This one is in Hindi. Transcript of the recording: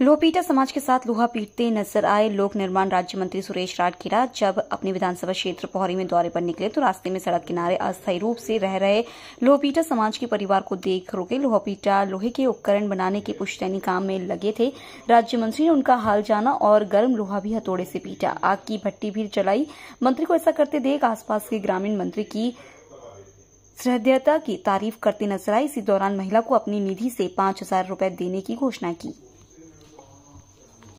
लोहपीटा समाज के साथ लोहा पीटते नजर आए लोक निर्माण राज्य मंत्री सुरेश राठखेड़ा जब अपने विधानसभा क्षेत्र पोहरी में दौरे पर निकले तो रास्ते में सड़क किनारे अस्थायी रूप से रह रहे लोहपीटा समाज के परिवार को देख रोके लोहपीटा लोहे के उपकरण बनाने के पुश्तैनी काम में लगे थे राज्य मंत्री ने उनका हाल जाना और गर्म लोहा भी हथौड़े से पीटा आग की भट्टी भी जलाई मंत्री को ऐसा करते देख आसपास के ग्रामीण मंत्री की सहृदयता की तारीफ करते नजर आई इसी दौरान महिला को अपनी निधि से पांच हजार रूपये देने की घोषणा की